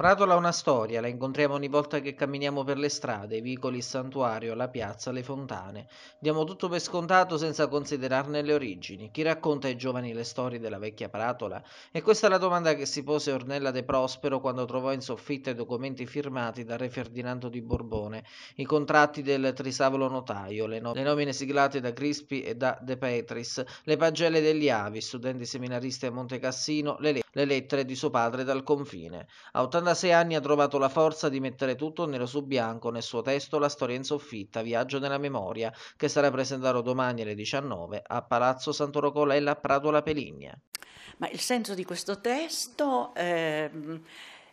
Pratola ha una storia, la incontriamo ogni volta che camminiamo per le strade, i vicoli, il santuario, la piazza, le fontane. Diamo tutto per scontato senza considerarne le origini. Chi racconta ai giovani le storie della vecchia Pratola? E questa è la domanda che si pose Ornella De Prospero quando trovò in soffitta i documenti firmati da re Ferdinando di Borbone, i contratti del Trisavolo notaio, le, no le nomine siglate da Crispi e da De Petris, le pagelle degli Avi, studenti seminaristi a Montecassino, le, le, le lettere di suo padre dal confine. A 80 46 anni ha trovato la forza di mettere tutto nero su bianco nel suo testo La storia in soffitta, Viaggio nella memoria, che sarà presentato domani alle 19 a Palazzo Santo Rocolella a Prato La Peligna. Ma il senso di questo testo eh,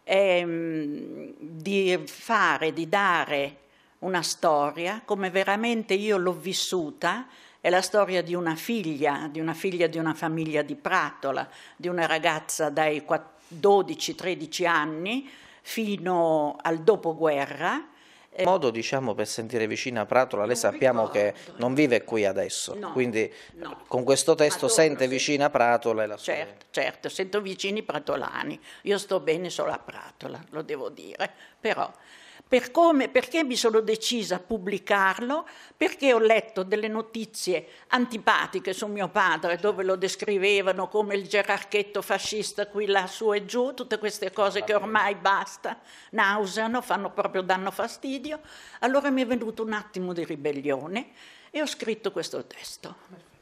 è mm, di fare, di dare una storia come veramente io l'ho vissuta è la storia di una figlia, di una figlia di una famiglia di Pratola, di una ragazza dai 12-13 anni fino al dopoguerra modo diciamo, per sentire vicina Pratola, lei sappiamo che non vive qui adesso, no, quindi no. con questo testo sente vicina Pratola e la sua... Certo, certo, sento vicini pratolani, io sto bene solo a Pratola, lo devo dire, però... Per come, perché mi sono decisa a pubblicarlo? Perché ho letto delle notizie antipatiche su mio padre, certo. dove lo descrivevano come il gerarchetto fascista qui, là, su e giù, tutte queste cose che ormai basta, nauseano, fanno proprio danno fastidio suicidio, allora mi è venuto un attimo di ribellione e ho scritto questo testo.